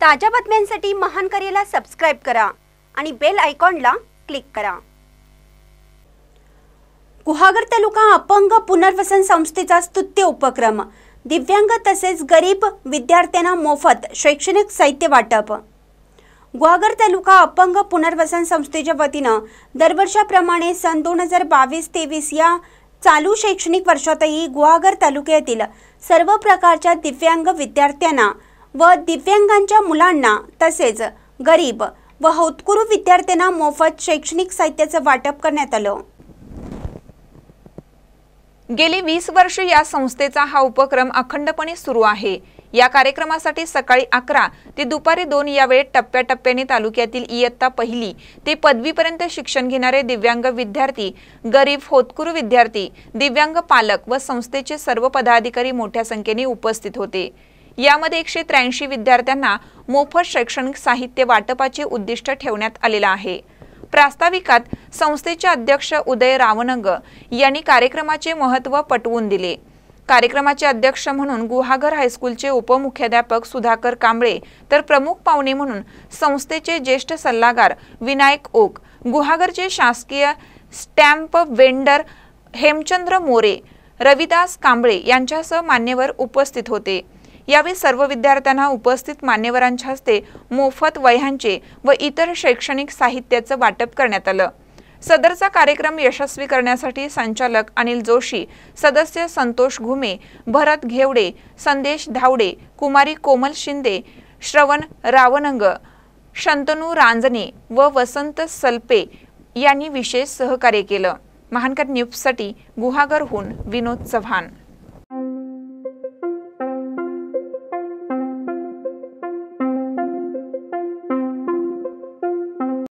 ताज्या बातम्यांसाठी महान करेला सबस्क्राईब करा आणि बेल आयकॉनला क्लिक करा गुहागर तालुका अपंग पुनर्वसन संस्थेचा स्तुत्य उपक्रम दिव्यांग तसेच गरीब विद्यार्थ्यांना मोफत शैक्षणिक साहित्य वाटप गुहागर तालुका अपंग पुनर्वसन संस्थेच्या वतीनं दरवर्षाप्रमाणे सन दोन हजार बावीस तेवीस या चालू शैक्षणिक वर्षातही गुहागर तालुक्यातील सर्व प्रकारच्या दिव्यांग विद्यार्थ्यांना व दिव्यांगांच्या मुलांना तसेच गरीब व हौतकुरू विद्यार्थ्यांना मोफत शैक्षणिक साहित्याचं वाटप करण्यात आलं गेली वीस वर्ष या संस्थेचा हा उपक्रम अखंडपणे सुरू आहे या कार्यक्रमासाठी सकाळी अकरा ते दुपारी दोन या वेळेत टप्प्याटप्प्याने तालुक्यातील इयत्ता पहिली ते पदवीपर्यंत शिक्षण घेणारे दिव्यांग विद्यार्थी गरीब होतकुरू विद्यार्थी दिव्यांग पालक व संस्थेचे सर्व पदाधिकारी मोठ्या संख्येने उपस्थित होते यामध्ये एकशे त्र्याऐंशी विद्यार्थ्यांना मोफत शैक्षणिक साहित्य वाटपाचे उद्दिष्ट ठेवण्यात आलेलं आहे प्रास्ताविकात संस्थेचे अध्यक्ष उदय रावनंग यांनी कार्यक्रमाचे महत्त्व पटवून दिले कार्यक्रमाचे अध्यक्ष म्हणून गुहागर हायस्कूलचे उपमुख्याध्यापक सुधाकर कांबळे तर प्रमुख पाहुणे म्हणून संस्थेचे ज्येष्ठ सल्लागार विनायक ओक गुहागरचे शासकीय स्टॅम्प वेंडर हेमचंद्र मोरे रविदास कांबळे यांच्यासह मान्यवर उपस्थित होते यावेळी सर्व विद्यार्थ्यांना उपस्थित मान्यवरांच्या हस्ते मोफत वह्यांचे व इतर शैक्षणिक साहित्याचं वाटप करण्यात आलं सदरचा कार्यक्रम यशस्वी करण्यासाठी संचालक अनिल जोशी सदस्य संतोष घुमे भरत घेवडे संदेश धावडे कुमारी कोमल शिंदे श्रवण रावनंग शंतनू रांजने व वसंत सल्पे यांनी विशेष सहकार्य केलं महानकर न्यूजसाठी गुहागरहून विनोद चव्हाण